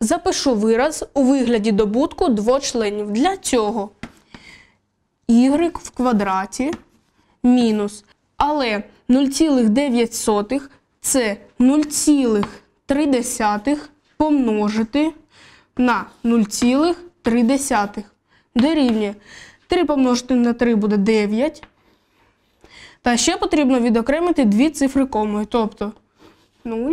Запишу вираз у вигляді добутку двочленів. Для цього y в квадраті мінус. Але 0,9 це 0,3 помножити на 0,3. Дорівнює 3 помножити на 3 буде 9. Та ще потрібно відокремити дві цифри комою, тобто 0.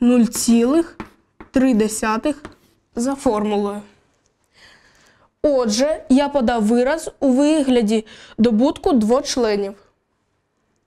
0,3 за формулою. Отже, я подав вираз у вигляді добутку двочленів.